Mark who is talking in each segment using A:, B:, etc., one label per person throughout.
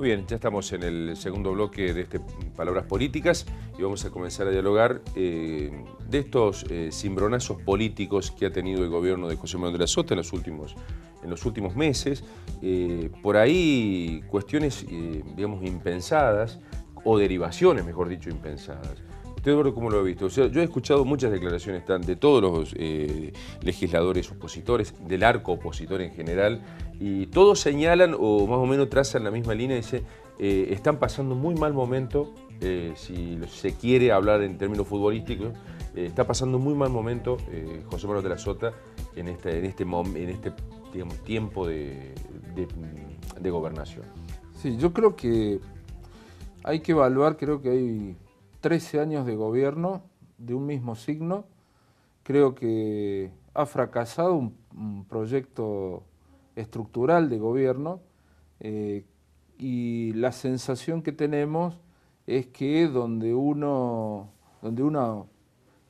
A: Muy
B: bien, ya estamos en el segundo bloque de este Palabras Políticas y vamos a comenzar a dialogar eh, de estos eh, cimbronazos políticos que ha tenido el gobierno de José Manuel de la Sota en los últimos, en los últimos meses. Eh, por ahí cuestiones, digamos, impensadas o derivaciones, mejor dicho, impensadas. Usted, ¿cómo lo ha visto? yo he escuchado muchas declaraciones de todos los eh, legisladores opositores, del arco opositor en general, y todos señalan o más o menos trazan la misma línea y dicen, eh, están pasando muy mal momento, eh, si se quiere hablar en términos futbolísticos, está pasando muy mal momento José Manuel de la Sota en este, en este, en este tiempo de gobernación.
C: Sí, yo creo que hay que evaluar, creo que hay 13 años de gobierno de un mismo signo, creo que ha fracasado un, proyecto estructural de gobierno eh, y la sensación que tenemos es que donde uno, donde uno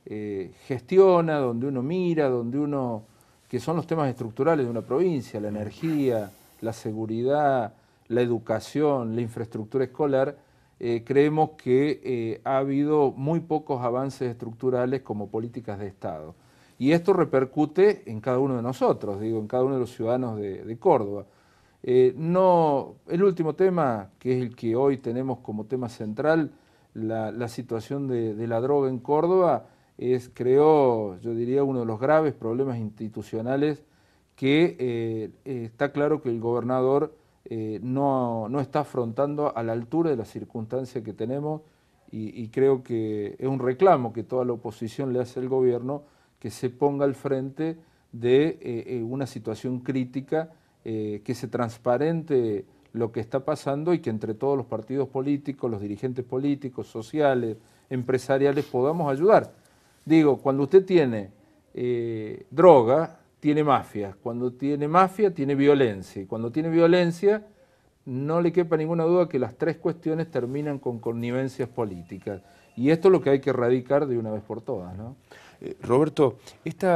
C: eh, gestiona, donde uno mira, donde uno, que son los temas estructurales de una provincia, la energía, la seguridad, la educación, la infraestructura escolar, eh, creemos que eh, ha habido muy pocos avances estructurales como políticas de Estado. Y esto repercute en cada uno de nosotros, digo, en cada uno de los ciudadanos de, Córdoba. Eh, no, el último tema, que es el que hoy tenemos como tema central, la, situación de, de, la droga en Córdoba, es, creo, yo diría, uno de los graves problemas institucionales que está claro que el gobernador eh, no, está afrontando a la altura de las circunstancias que tenemos y, creo que es un reclamo que toda la oposición le hace al gobierno que se ponga al frente de eh, eh, una situación crítica, que se transparente lo que está pasando y que entre todos los partidos políticos, los dirigentes políticos, sociales, empresariales, podamos ayudar. Digo, cuando usted tiene droga, tiene mafia, cuando tiene mafia tiene violencia, y cuando tiene violencia no le quepa ninguna duda que las tres cuestiones terminan con connivencias políticas. Y esto es lo que hay que erradicar de una vez por todas.
B: Eh, Roberto, este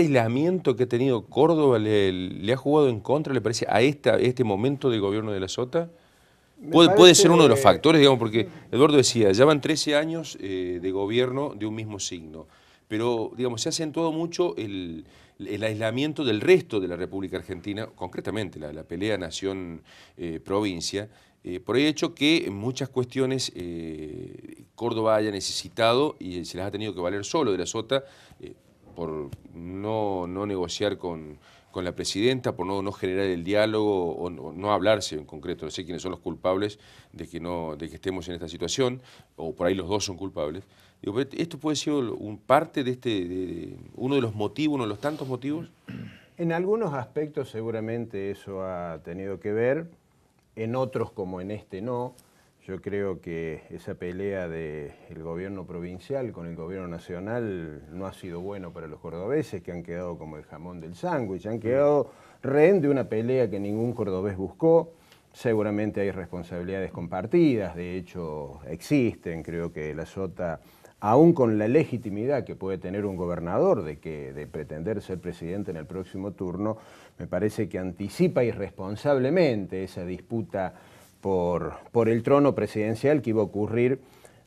B: aislamiento que ha tenido Córdoba le, ha jugado en contra, le parece, a este momento del gobierno de la Sota. Puede, ser uno de los factores, digamos, porque Eduardo decía, ya van 13 años eh, de gobierno de un mismo signo, pero digamos, se ha acentuado mucho el, el aislamiento del resto de la República Argentina, concretamente la, pelea nación-provincia, eh, eh, por el hecho que en muchas cuestiones eh, Córdoba haya necesitado y se las ha tenido que valer solo de la sota por no, negociar con, la presidenta por no, no generar el diálogo o, no hablarse en concreto. No sé quiénes son los culpables de que, no, de que estemos en esta situación, o por ahí los dos son culpables. ¿Esto puede ser un parte de este, uno de los motivos, uno de los tantos motivos?
A: En algunos aspectos seguramente eso ha tenido que ver, en otros como en este no. Yo creo que esa pelea del gobierno provincial con el gobierno nacional no ha sido bueno para los cordobeses, que han quedado como el jamón del sándwich, han quedado rehén de una pelea que ningún cordobés buscó. Seguramente hay responsabilidades compartidas, de hecho existen, creo que la SOTA aún con la legitimidad que puede tener un gobernador de, que, de pretender ser presidente en el próximo turno, me parece que anticipa irresponsablemente esa disputa por, el trono presidencial que iba a ocurrir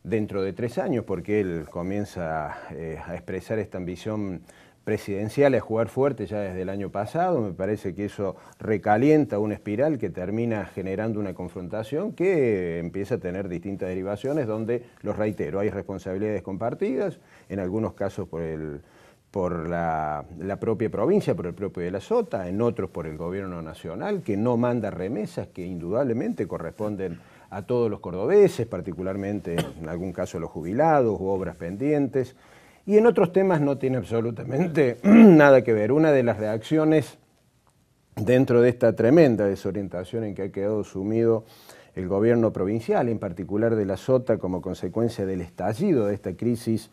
A: dentro de tres años, porque él comienza eh, a expresar esta ambición presidencial es jugar fuerte ya desde el año pasado, me parece que eso recalienta una espiral que termina generando una confrontación que empieza a tener distintas derivaciones donde, los reitero, hay responsabilidades compartidas, en algunos casos por el por la, la, propia provincia, por el propio de la Sota, en otros por el gobierno nacional, que no manda remesas que indudablemente corresponden a todos los cordobeses, particularmente en algún caso los jubilados u obras pendientes y en otros temas no tiene absolutamente nada que ver. Una de las reacciones dentro de esta tremenda desorientación en que ha quedado sumido el gobierno provincial, en particular de la SOTA, como consecuencia del estallido de esta crisis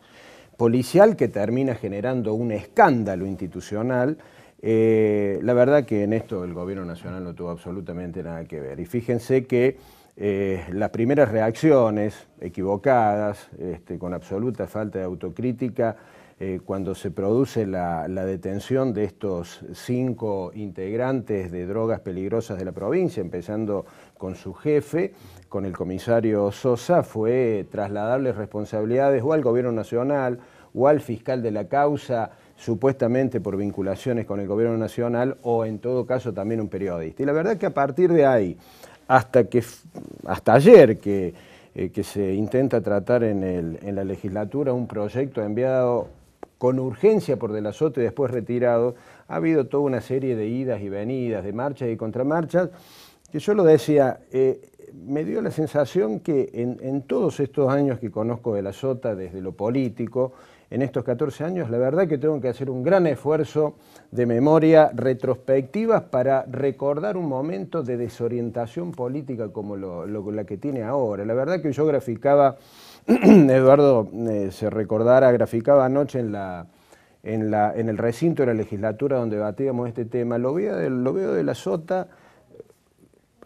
A: policial que termina generando un escándalo institucional, eh, la verdad que en esto el gobierno nacional no tuvo absolutamente nada que ver. Y fíjense que eh, las primeras reacciones equivocadas, este, con absoluta falta de autocrítica, eh, cuando se produce la, la, detención de estos cinco integrantes de drogas peligrosas de la provincia, empezando con su jefe, con el comisario Sosa, fue trasladarles responsabilidades o al gobierno nacional o al fiscal de la causa supuestamente por vinculaciones con el gobierno nacional o en todo caso también un periodista. Y la verdad que a partir de ahí, hasta, que, hasta ayer eh, que, se intenta tratar en, la legislatura un proyecto enviado con urgencia por la Sota y después retirado, ha habido toda una serie de idas y venidas, de marchas y contramarchas, que yo lo decía, eh, me dio la sensación que en, en, todos estos años que conozco de la Sota desde lo político, en estos 14 años, la verdad que tengo que hacer un gran esfuerzo de memoria retrospectiva para recordar un momento de desorientación política como la que tiene ahora. La verdad que yo graficaba, Eduardo eh, se recordara, graficaba anoche en la... En, el recinto de la legislatura donde debatíamos este tema, lo veo, lo veo de la sota eh,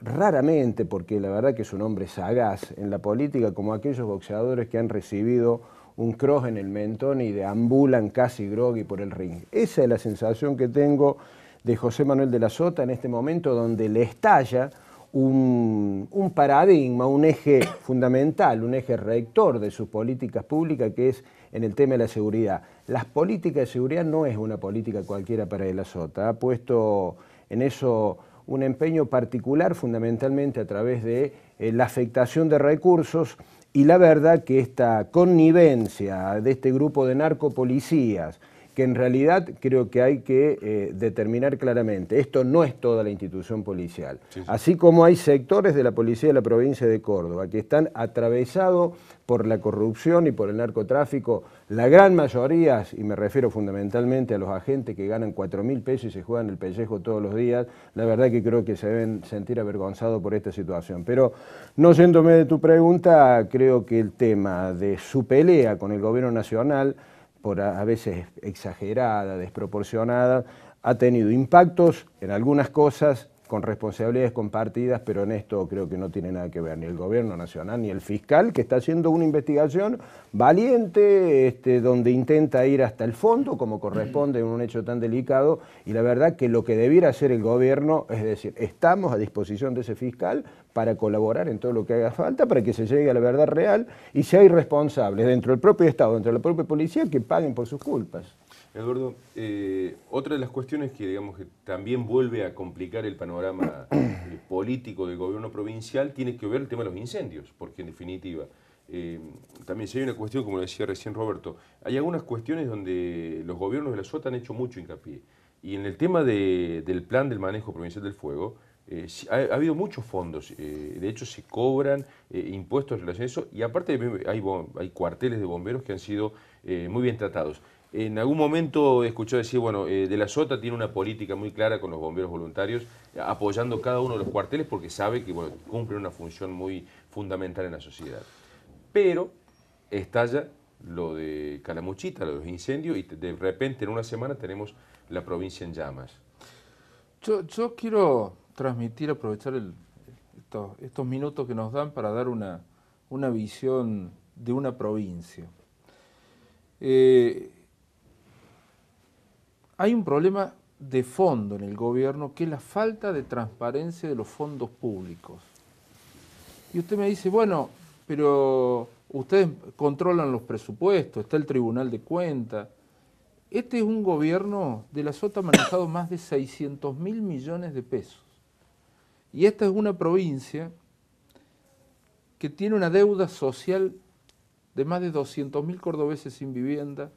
A: raramente, porque la verdad que es un hombre sagaz en la política, como aquellos boxeadores que han recibido un cross en el mentón y deambulan casi groggy por el ring. Esa es la sensación que tengo de José Manuel de la Sota en este momento donde le estalla un, paradigma, un eje fundamental, un eje rector de sus políticas públicas que es en el tema de la seguridad. Las políticas de seguridad no es una política cualquiera para de la Sota, ha puesto en eso un empeño particular fundamentalmente a través de eh, la afectación de recursos y la verdad que esta connivencia de este grupo de narcopolicías que en realidad creo que hay que eh, determinar claramente. Esto no es toda la institución policial. Así como hay sectores de la policía de la provincia de Córdoba que están atravesados por la corrupción y por el narcotráfico, la gran mayoría, y me refiero fundamentalmente a los agentes que ganan cuatro mil pesos y se juegan el pellejo todos los días, la verdad que creo que se deben sentir avergonzados por esta situación. Pero no yéndome de tu pregunta, creo que el tema de su pelea con el gobierno nacional, por a veces exagerada, desproporcionada, ha tenido impactos en algunas cosas con responsabilidades compartidas, pero en esto creo que no tiene nada que ver ni el gobierno nacional ni el fiscal, que está haciendo una investigación valiente, este, donde intenta ir hasta el fondo, como corresponde en un hecho tan delicado, y la verdad que lo que debiera hacer el gobierno, es decir, estamos a disposición de ese fiscal para colaborar en todo lo que haga falta, para que se llegue a la verdad real, y si hay responsables dentro del propio Estado, dentro de la propia policía, que paguen por sus culpas.
B: Eduardo, eh, otra de las cuestiones que digamos que también vuelve a complicar el panorama eh, político del gobierno provincial tiene que ver el tema de los incendios, porque en definitiva, eh, también si hay una cuestión, como decía recién Roberto, hay algunas cuestiones donde los gobiernos de la SOTA han hecho mucho hincapié. Y en el tema del plan del manejo provincial del fuego, ha, habido muchos fondos, de hecho se cobran impuestos en relación a eso, y aparte hay, hay, cuarteles de bomberos que han sido muy bien tratados. En algún momento escuchó decir, bueno, eh, De la Sota tiene una política muy clara con los bomberos voluntarios, apoyando cada uno de los cuarteles porque sabe que bueno, cumplen una función muy fundamental en la sociedad. Pero estalla lo de Calamuchita, lo de los incendios, y de repente en una semana tenemos la provincia en llamas.
C: Yo, quiero transmitir, aprovechar estos, minutos que nos dan para dar una, una visión de una provincia. Eh, hay un problema de fondo en el gobierno que es la falta de transparencia de los fondos públicos. Y usted me dice, bueno, pero ustedes controlan los presupuestos, está el Tribunal de Cuentas. Este es un gobierno de la SOTA manejado más de 600 mil millones de pesos. Y esta es una provincia que tiene una deuda social de más de 200 mil cordobeses sin vivienda,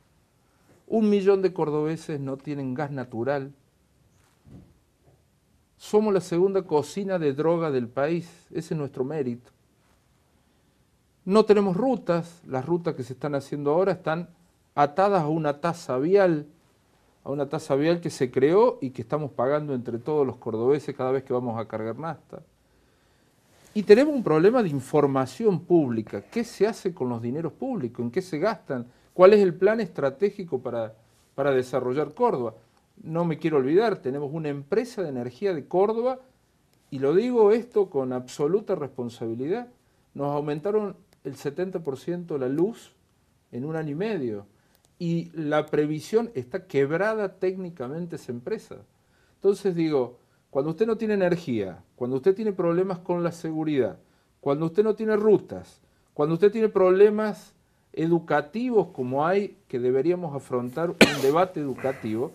C: un millón de cordobeses no tienen gas natural. Somos la segunda cocina de droga del país, ese es nuestro mérito. No tenemos rutas, las rutas que se están haciendo ahora están atadas a una tasa vial, a una tasa vial que se creó y que estamos pagando entre todos los cordobeses cada vez que vamos a cargar nafta. Y tenemos un problema de información pública. ¿Qué se hace con los dineros públicos? ¿En qué se gastan? ¿Cuál es el plan estratégico para, para desarrollar Córdoba? No me quiero olvidar, tenemos una empresa de energía de Córdoba y lo digo esto con absoluta responsabilidad. Nos aumentaron el 70% la luz en un año y medio y la previsión está quebrada técnicamente esa empresa. Entonces digo, cuando usted no tiene energía, cuando usted tiene problemas con la seguridad, cuando usted no tiene rutas, cuando usted tiene problemas educativos como hay, que deberíamos afrontar un debate educativo,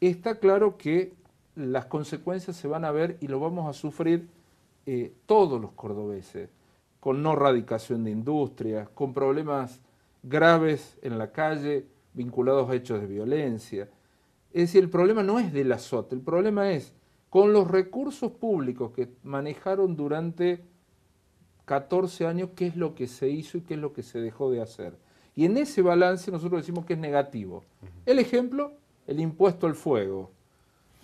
C: está claro que las consecuencias se van a ver y lo vamos a sufrir eh, todos los cordobeses, con no radicación de industrias, con problemas graves en la calle vinculados a hechos de violencia. Es decir, el problema no es del azote, el problema es con los recursos públicos que manejaron durante 14 años qué es lo que se hizo y qué es lo que se dejó de hacer. Y en ese balance nosotros decimos que es negativo. El ejemplo, el impuesto al fuego.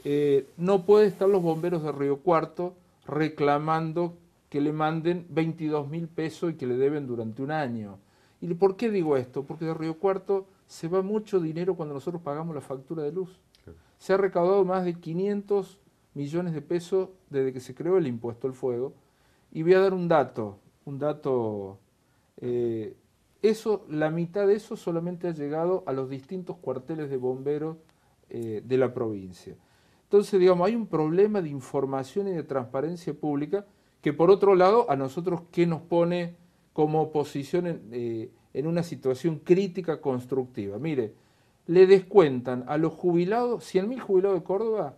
C: Eh, no puede estar los bomberos de Río Cuarto reclamando que le manden 22 mil pesos y que le deben durante un año. ¿Y por qué digo esto? Porque de Río Cuarto se va mucho dinero cuando nosotros pagamos la factura de luz. Se ha recaudado más de 500 millones de pesos desde que se creó el impuesto al fuego y voy a dar un dato, un dato, eh, eso, la mitad de eso solamente ha llegado a los distintos cuarteles de bomberos eh, de la provincia. Entonces, digamos, hay un problema de información y de transparencia pública que por otro lado a nosotros ¿qué nos pone como oposición en, eh, en una situación crítica constructiva. Mire, le descuentan a los jubilados, 100.000 jubilados de Córdoba,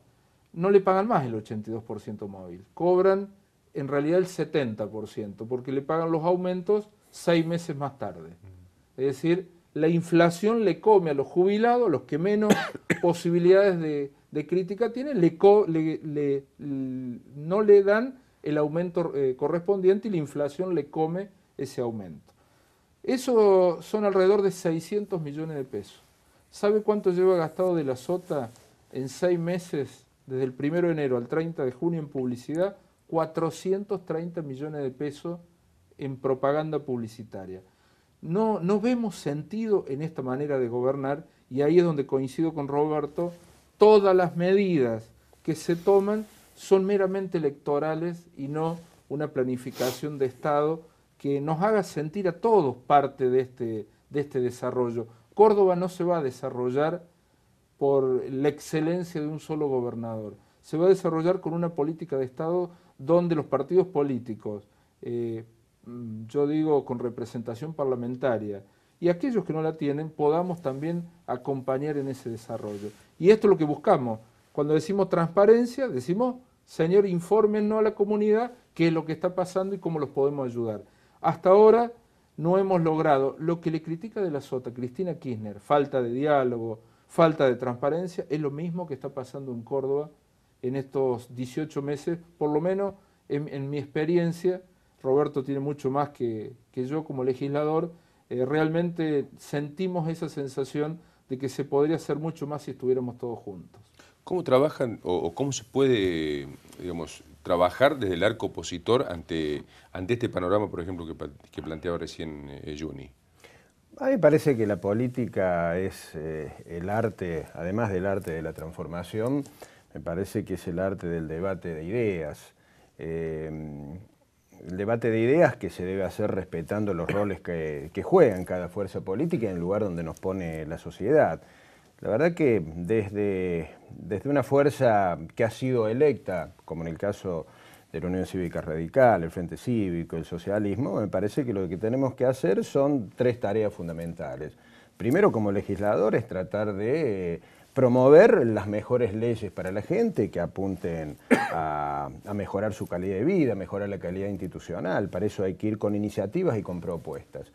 C: no le pagan más el 82% móvil, cobran en realidad el 70%, porque le pagan los aumentos seis meses más tarde. Mm. Es decir, la inflación le come a los jubilados, los que menos posibilidades de, crítica tienen, le, no le dan el aumento eh, correspondiente y la inflación le come ese aumento. Eso son alrededor de 600 millones de pesos. ¿Sabe cuánto lleva gastado de la SOTA en seis meses, desde el 1 de enero al 30 de junio en publicidad? 430 millones de pesos en propaganda publicitaria. No, vemos sentido en esta manera de gobernar y ahí es donde coincido con Roberto, todas las medidas que se toman son meramente electorales y no una planificación de Estado que nos haga sentir a todos parte de este, de este desarrollo. Córdoba no se va a desarrollar por la excelencia de un solo gobernador, se va a desarrollar con una política de Estado donde los partidos políticos, eh, mm, yo digo con representación parlamentaria, y aquellos que no la tienen, podamos también acompañar en ese desarrollo. Y esto es lo que buscamos. Cuando decimos transparencia, decimos, señor, infórmenos a la comunidad qué es lo que está pasando y cómo los podemos ayudar. Hasta ahora no hemos logrado lo que le critica de la Sota Cristina Kirchner, falta de diálogo, falta de transparencia, es lo mismo que está pasando en Córdoba en estos 18 meses, por lo menos en, mi experiencia, Roberto tiene mucho más que, yo como legislador, eh, realmente sentimos esa sensación de que se podría hacer mucho más si estuviéramos todos juntos.
B: ¿Cómo trabajan o, cómo se puede, digamos, trabajar desde el arco opositor ante, ante este panorama, por ejemplo, que, planteaba recién eh, Juni?
A: A mí me parece que la política es eh, el arte, además del arte de la transformación, me parece que es el arte del debate de ideas. Eh, el debate de ideas que se debe hacer respetando los roles que, juegan cada fuerza política en el lugar donde nos pone la sociedad. La verdad que desde, desde una fuerza que ha sido electa, como en el caso de la Unión Cívica Radical, el Frente Cívico, el socialismo, me parece que lo que tenemos que hacer son tres tareas fundamentales primero como legisladores, tratar de eh, promover las mejores leyes para la gente que apunten a, a, mejorar su calidad de vida, mejorar la calidad institucional. Para eso hay que ir con iniciativas y con propuestas.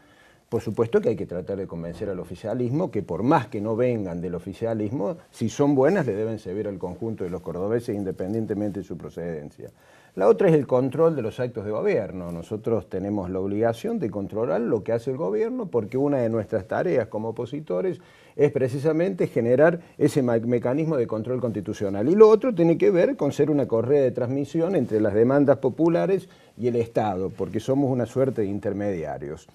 A: Por supuesto que hay que tratar de convencer al oficialismo que por más que no vengan del oficialismo, si son buenas le deben servir al conjunto de los cordobeses independientemente de su procedencia. La otra es el control de los actos de gobierno. Nosotros tenemos la obligación de controlar lo que hace el gobierno porque una de nuestras tareas como opositores es precisamente generar ese mecanismo de control constitucional. Y lo otro tiene que ver con ser una correa de transmisión entre las demandas populares y el Estado, porque somos una suerte de intermediarios.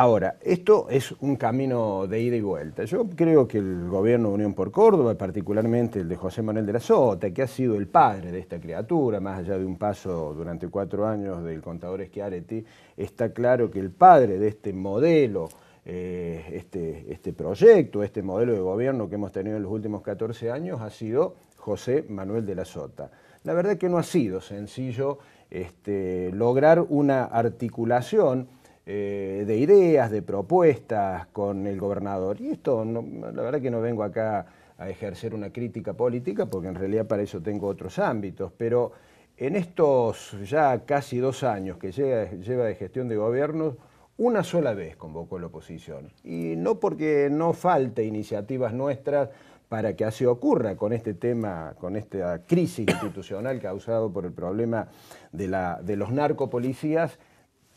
A: Ahora, esto es un camino de ida y vuelta. Yo creo que el gobierno de Unión por Córdoba, particularmente el de José Manuel de la Sota, que ha sido el padre de esta criatura, más allá de un paso durante cuatro años del contador Schiaretti, está claro que el padre de este modelo, eh, este, este proyecto, este modelo de gobierno que hemos tenido en los últimos 14 años ha sido José Manuel de la Sota. La verdad que no ha sido sencillo este, lograr una articulación eh, de ideas, de propuestas con el gobernador. Y esto, la verdad que no vengo acá a ejercer una crítica política, porque en realidad para eso tengo otros ámbitos, pero en estos ya casi dos años que lleva, de gestión de gobierno, una sola vez convocó la oposición. Y no porque no falte iniciativas nuestras para que así ocurra con este tema, con esta crisis institucional causada por el problema de los narcopolicías,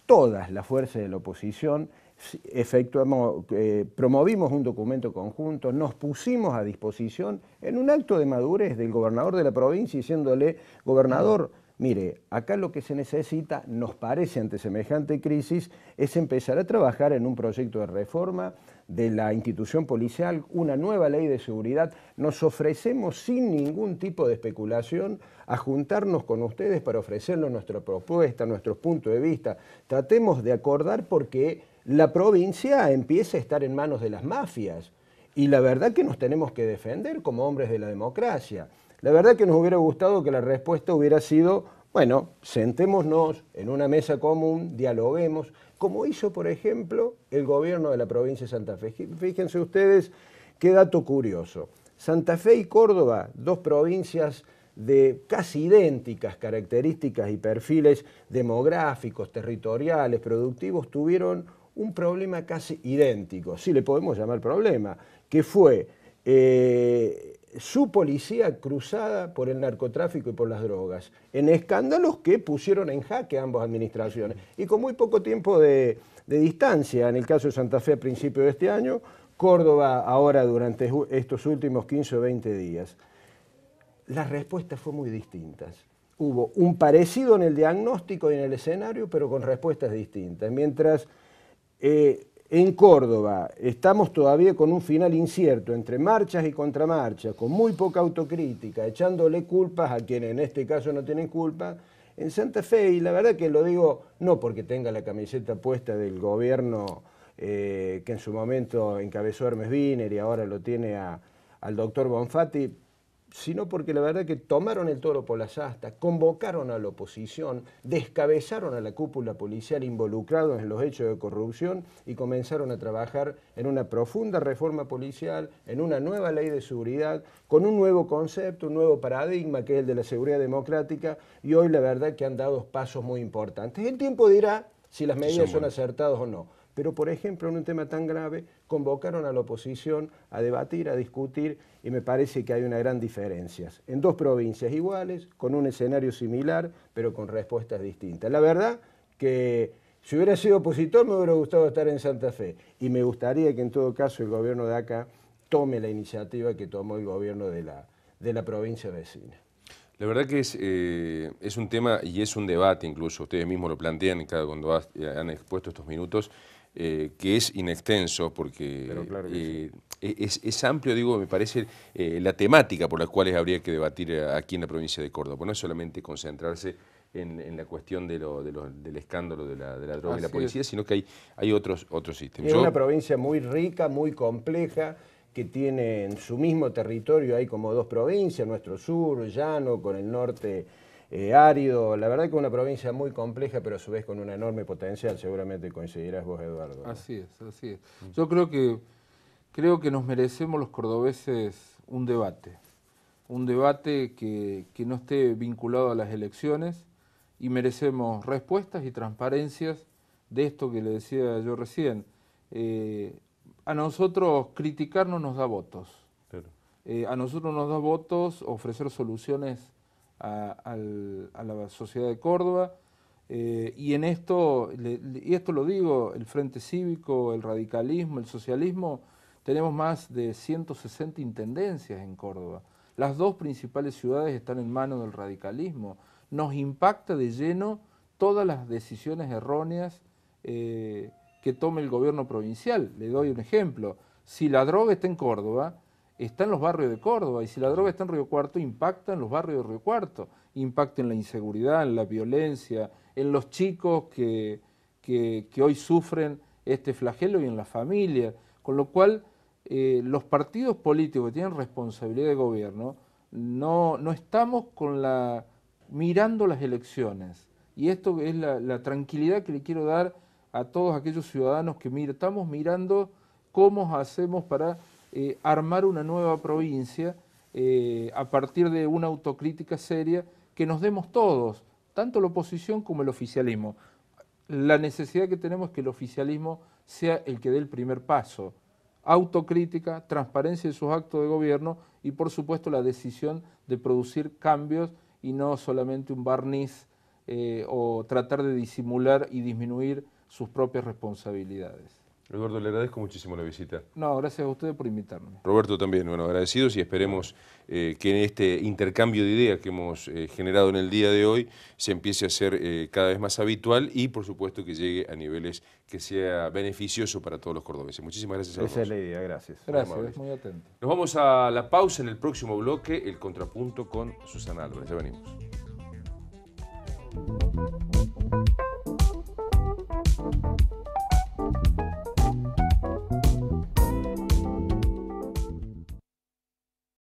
A: todas las fuerzas de la oposición, efectuamos, eh, promovimos un documento conjunto, nos pusimos a disposición en un acto de madurez del gobernador de la provincia diciéndole, gobernador, mire, acá lo que se necesita, nos parece ante semejante crisis, es empezar a trabajar en un proyecto de reforma de la institución policial, una nueva ley de seguridad. Nos ofrecemos sin ningún tipo de especulación a juntarnos con ustedes para ofrecerles nuestra propuesta, nuestros puntos de vista. Tratemos de acordar porque la provincia empieza a estar en manos de las mafias y la verdad que nos tenemos que defender como hombres de la democracia. La verdad que nos hubiera gustado que la respuesta hubiera sido, bueno, sentémonos en una mesa común, dialoguemos, como hizo, por ejemplo, el gobierno de la provincia de Santa Fe. Fíjense ustedes qué dato curioso. Santa Fe y Córdoba, dos provincias de casi idénticas características y perfiles demográficos, territoriales, productivos, tuvieron un problema casi idéntico, si le podemos llamar problema, que fue eh, su policía cruzada por el narcotráfico y por las drogas, en escándalos que pusieron en jaque a ambas administraciones. Y con muy poco tiempo de, distancia, en el caso de Santa Fe a principios de este año, Córdoba ahora durante estos últimos 15 o 20 días. Las respuestas fueron muy distintas. Hubo un parecido en el diagnóstico y en el escenario, pero con respuestas distintas. Mientras eh, en Córdoba estamos todavía con un final incierto, entre marchas y contramarchas, con muy poca autocrítica, echándole culpas a quienes en este caso no tienen culpa. En Santa Fe, y la verdad que lo digo no porque tenga la camiseta puesta del gobierno eh, que en su momento encabezó Hermes Biner y ahora lo tiene al doctor Bonfatti, sino porque la verdad que tomaron el toro por las astas, convocaron a la oposición, descabezaron a la cúpula policial involucrados en los hechos de corrupción y comenzaron a trabajar en una profunda reforma policial, en una nueva ley de seguridad, con un nuevo concepto, un nuevo paradigma que es el de la seguridad democrática y hoy la verdad que han dado pasos muy importantes. El tiempo dirá si las medidas son acertadas o no pero por ejemplo en un tema tan grave convocaron a la oposición a debatir, a discutir, y me parece que hay una gran diferencia. En dos provincias iguales, con un escenario similar, pero con respuestas distintas. La verdad que si hubiera sido opositor me hubiera gustado estar en Santa Fe, y me gustaría que en todo caso el gobierno de acá tome la iniciativa que tomó el gobierno de la, de la provincia vecina.
B: La verdad que es, eh, es, un tema y es un debate incluso, ustedes mismos lo plantean cada cuando eh, han expuesto estos minutos, eh, que es inextenso porque eh, e-, es, amplio, digo, me parece eh, la temática por la cual habría que debatir aquí en la provincia de Córdoba. Pues no es solamente concentrarse en, la cuestión de del escándalo de la, droga y la policía, sino que hay, hay otros, otros sistemas. Es una
A: provincia muy rica, muy compleja que tiene en su mismo territorio, hay como dos provincias, nuestro sur, llano, con el norte eh, árido. La verdad que una provincia muy compleja, pero a su vez con un enorme potencial. Seguramente coincidirás vos, Eduardo. Así es, así es. Yo creo que,
C: creo que nos merecemos los cordobeses un debate. Un debate que, no esté vinculado a las elecciones y merecemos respuestas y transparencias de esto que le decía yo recién. Eh, a nosotros criticarnos nos da votos. Eh, a nosotros nos da votos ofrecer soluciones a, la sociedad de Córdoba. Eh, y en esto, y esto lo digo, el Frente Cívico, el radicalismo, el socialismo, tenemos más de 160 intendencias en Córdoba. Las dos principales ciudades están en manos del radicalismo. Nos impacta de lleno todas las decisiones erróneas eh, que tome el gobierno provincial. Le doy un ejemplo. Si la droga está en Córdoba, está en los barrios de Córdoba y si la droga está en Río Cuarto, impacta en los barrios de Río Cuarto, impacta en la inseguridad, en la violencia, en los chicos que, que, hoy sufren este flagelo y en la familia. Con lo cual, eh, los partidos políticos que tienen responsabilidad de gobierno no, no estamos con la, mirando las elecciones. Y esto es la, tranquilidad que le quiero dar a todos aquellos ciudadanos que mira estamos mirando cómo hacemos para eh, armar una nueva provincia eh, a partir de una autocrítica seria que nos demos todos, tanto la oposición como el oficialismo. La necesidad que tenemos es que el oficialismo sea el que dé el primer paso. Autocrítica, transparencia de sus actos de gobierno y por supuesto la decisión de producir cambios y no solamente un barniz eh, o tratar de disimular y disminuir sus propias responsabilidades.
B: Eduardo, le agradezco muchísimo la visita.
C: No, gracias a ustedes por invitarnos.
B: Roberto también, bueno, agradecidos y esperemos eh, que en este intercambio de ideas que hemos eh, generado en el día de hoy se empiece a ser eh, cada vez más habitual y por supuesto que llegue a niveles que sea beneficioso para todos los cordobeses. Muchísimas gracias a todos. Esa es la idea, gracias. Gracias, muy atento. Nos vamos a la pausa en el próximo bloque, el contrapunto con Susana Álvarez. Ya venimos.